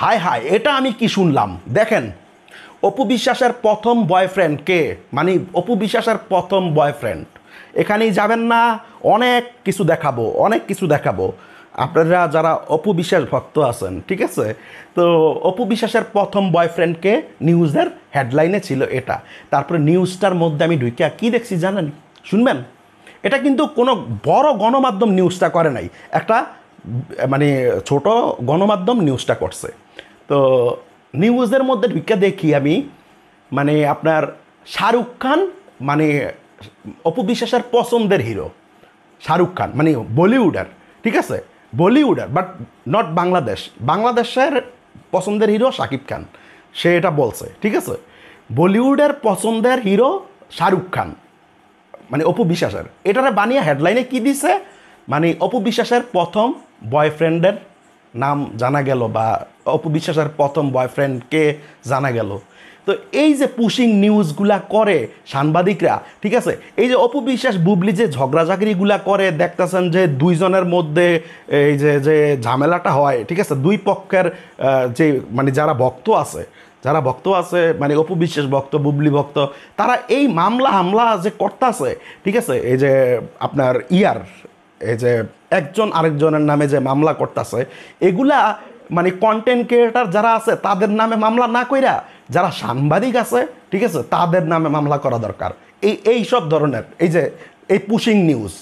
হায় হায় এটা আমি কি শুনলাম দেখেন অপু বিশ্বাসের প্রথম বয়ফ্রেন্ড কে মানে অপু বিশ্বাসের প্রথম বয়ফ্রেন্ড এখানেই যাবেন না অনেক কিছু দেখাবো অনেক কিছু দেখাবো আপনারা যারা অপু বিশ্বাস ভক্ত আছেন ঠিক আছে তো অপু বিশ্বাসের প্রথম বয়ফ্রেন্ডকে নিউজের হেডলাইনে ছিল এটা তারপরে নিউজটার মধ্যে আমি ঢুকিয়া কি দেখছি জানেন শুনবেন এটা কিন্তু কোনো বড় গণমাধ্যম নিউজটা করে নাই একটা মানে ছোট গণমাধ্যম নিউজটা করছে তো নিউজের মধ্যে ঢুকে দেখি আমি মানে আপনার শাহরুখ খান মানে বিশ্বাসের পছন্দের হিরো শাহরুখ খান মানে বলিউডের ঠিক আছে বলিউডের বাট নট বাংলাদেশ বাংলাদেশের পছন্দের হিরো শাকিব খান সে এটা বলছে ঠিক আছে বলিউডের পছন্দের হিরো শাহরুখ খান মানে অপু বিশ্বাসের এটারে বানিয়ে হেডলাইনে কি দিছে মানে অপু বিশ্বাসের প্রথম বয়ফ্রেন্ডের নাম জানা গেল বা অপবিশ্বাসের প্রথম বয়ফ্রেন্ডকে জানা গেল তো এই যে পুশিং নিউজগুলা করে সাংবাদিকরা ঠিক আছে এই যে অপবিশ্বাস বুবলি যে ঝগড়াঝাগড়িগুলা করে দেখতেছেন যে দুইজনের মধ্যে এই যে যে ঝামেলাটা হয় ঠিক আছে দুই পক্ষের যে মানে যারা ভক্ত আছে যারা ভক্ত আছে মানে অপবিশ্বাস ভক্ত বুবলি ভক্ত তারা এই মামলা হামলা যে করতেছে ঠিক আছে এই যে আপনার ইয়ার এই যে একজন আরেকজনের নামে যে মামলা করতেছে এগুলা মানে কন্টেন্ট ক্রিয়েটার যারা আছে তাদের নামে মামলা না কইরা যারা সাংবাদিক আছে ঠিক আছে তাদের নামে মামলা করা দরকার এই এই সব ধরনের এই যে এই পুশিং নিউজ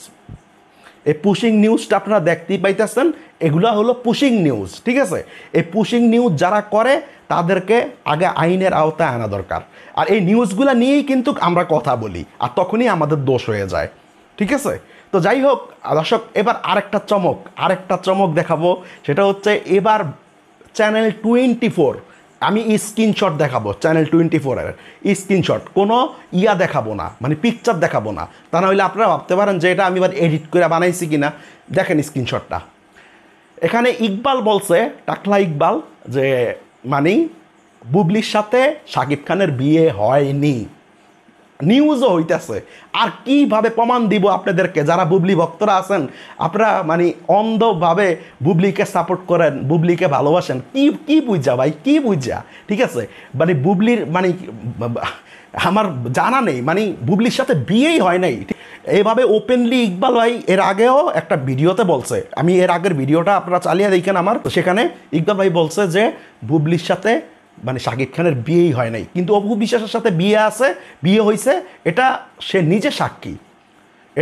এই পুশিং নিউজটা আপনারা দেখতেই পাইতেছেন এগুলা হলো পুশিং নিউজ ঠিক আছে এই পুশিং নিউজ যারা করে তাদেরকে আগে আইনের আওতায় আনা দরকার আর এই নিউজগুলো নিয়েই কিন্তু আমরা কথা বলি আর তখনই আমাদের দোষ হয়ে যায় ঠিক আছে তো যাই হোক দর্শক এবার আরেকটা চমক আরেকটা চমক দেখাবো সেটা হচ্ছে এবার চ্যানেল টোয়েন্টি ফোর আমি স্ক্রিনশট দেখাবো চ্যানেল টোয়েন্টি ফোরের স্ক্রিনশট কোনো ইয়া দেখাবো না মানে পিকচার দেখাবো না তা নাহলে আপনারা ভাবতে পারেন যে এটা আমি এবার এডিট করে বানাইছি কি না দেখেন স্ক্রিনশটটা এখানে ইকবাল বলছে টাকলা ইকবাল যে মানে বুবলির সাথে শাকিব খানের বিয়ে হয়নি নিউজও হইতেছে আর কিভাবে প্রমাণ দিব আপনাদেরকে যারা বুবলি ভক্তরা আছেন আপনারা মানে অন্ধভাবে বুবলিকে সাপোর্ট করেন বুবলিকে ভালোবাসেন কি কি বুঝা ভাই কি বুঝা ঠিক আছে মানে বুবলির মানে আমার জানা নেই মানে বুবলির সাথে বিয়েই হয় নাই এভাবে ওপেনলি ইকবাল ভাই এর আগেও একটা ভিডিওতে বলছে আমি এর আগের ভিডিওটা আপনারা চালিয়ে দেখেন আমার সেখানে ইকবাল ভাই বলছে যে বুবলির সাথে মানে শাকিব খানের বিয়েই হয় নাই কিন্তু অপু বিশ্বাসের সাথে বিয়ে আছে বিয়ে হয়েছে এটা সে নিজে সাক্ষী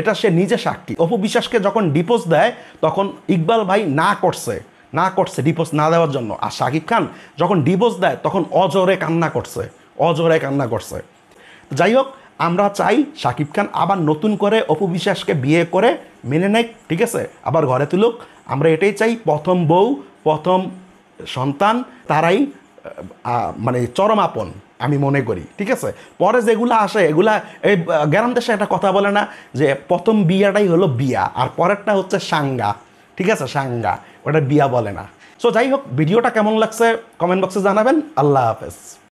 এটা সে নিজে সাক্ষী অপু বিশ্বাসকে যখন ডিপোজ দেয় তখন ইকবাল ভাই না করছে না করছে ডিপোজ না দেওয়ার জন্য আর শাকিব খান যখন ডিভোর্স দেয় তখন অজরে কান্না করছে অজরে কান্না করছে যাই হোক আমরা চাই শাকিব খান আবার নতুন করে অপু বিশ্বাসকে বিয়ে করে মেনে নেয় ঠিক আছে আবার ঘরে তুলুক আমরা এটাই চাই প্রথম বউ প্রথম সন্তান তারাই মানে চরম আপন আমি মনে করি ঠিক আছে পরে যেগুলো আসে এগুলা এই গ্রাম দেশে একটা কথা বলে না যে প্রথম বিয়াটাই হলো বিয়া আর পরেরটা হচ্ছে সাঙ্গা ঠিক আছে সাঙ্গা ওটা বিয়া বলে না সো যাই হোক ভিডিওটা কেমন লাগছে কমেন্ট বক্সে জানাবেন আল্লাহ হাফেজ